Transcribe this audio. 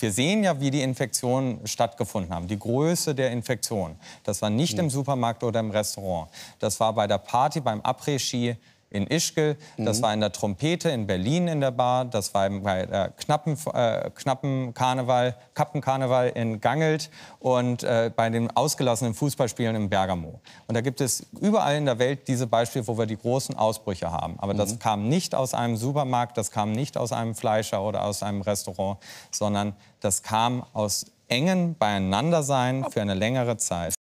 Wir sehen ja, wie die Infektionen stattgefunden haben, die Größe der Infektion. Das war nicht mhm. im Supermarkt oder im Restaurant. Das war bei der Party, beim Après-Ski, in Ischgl, mhm. das war in der Trompete in Berlin in der Bar, das war bei der knappen, äh, knappen Karneval, Kappenkarneval in Gangelt und äh, bei den ausgelassenen Fußballspielen in Bergamo. Und da gibt es überall in der Welt diese Beispiele, wo wir die großen Ausbrüche haben. Aber mhm. das kam nicht aus einem Supermarkt, das kam nicht aus einem Fleischer oder aus einem Restaurant, sondern das kam aus engen Beieinandersein für eine längere Zeit.